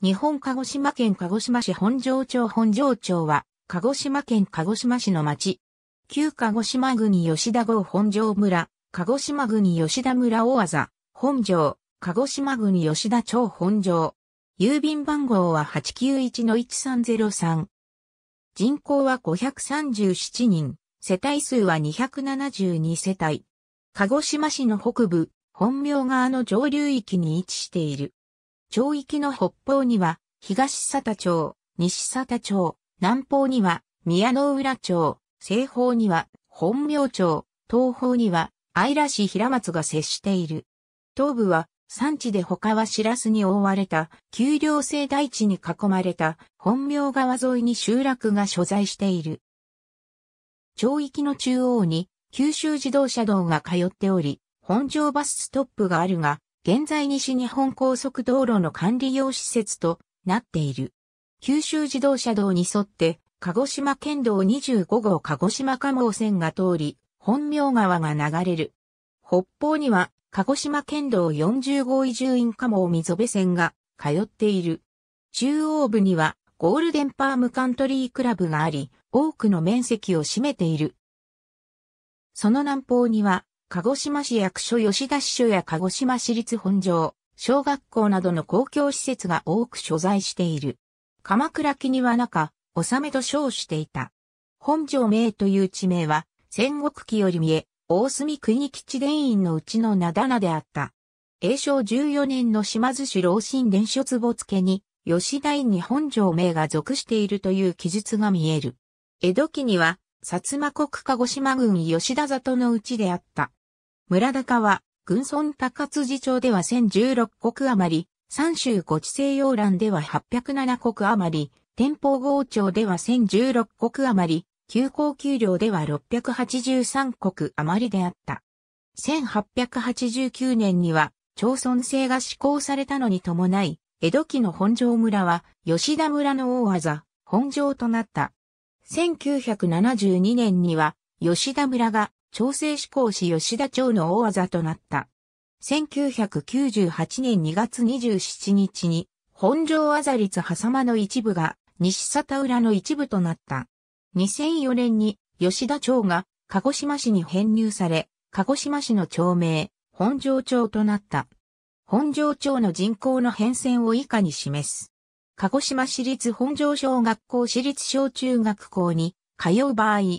日本鹿児島県鹿児島市本庄町本庄町は、鹿児島県鹿児島市の町。旧鹿児島国吉田郷本庄村、鹿児島国吉田村大技、本庄、鹿児島国吉田町本庄。郵便番号は891-1303。人口は537人、世帯数は272世帯。鹿児島市の北部、本名川の上流域に位置している。町域の北方には、東佐田町、西佐田町、南方には、宮之浦町、西方には、本名町、東方には、愛らしい平松が接している。東部は、山地で他はシラスに覆われた、丘陵性大地に囲まれた、本名川沿いに集落が所在している。町域の中央に、九州自動車道が通っており、本町バスストップがあるが、現在西日本高速道路の管理用施設となっている。九州自動車道に沿って、鹿児島県道25号鹿児島加茂線が通り、本名川が流れる。北方には、鹿児島県道40号移住院加茂溝辺線が通っている。中央部には、ゴールデンパームカントリークラブがあり、多くの面積を占めている。その南方には、鹿児島市役所吉田支所や鹿児島市立本庄、小学校などの公共施設が多く所在している。鎌倉木には中、納めと称していた。本庄名という地名は、戦国記より見え、大隅国吉伝院のうちの名棚であった。永正14年の島津市老神伝書壺付に、吉田院に本庄名が属しているという記述が見える。江戸期には、薩摩国鹿児島郡吉田里のうちであった。村高は、軍村高辻町では1016国余り、三州五地西洋欄では807国余り、天保郷町では1016国余り、旧高丘陵では683国余りであった。1889年には、町村制が施行されたのに伴い、江戸期の本庄村は、吉田村の大技、本庄となった。1972年には、吉田村が調整志向し吉田町の大技となった。1998年2月27日に、本庄あざりつ狭間の一部が、西里浦の一部となった。2004年に、吉田町が、鹿児島市に編入され、鹿児島市の町名、本庄町となった。本庄町の人口の変遷を以下に示す。鹿児島市立本庄小学校私立小中学校に通う場合、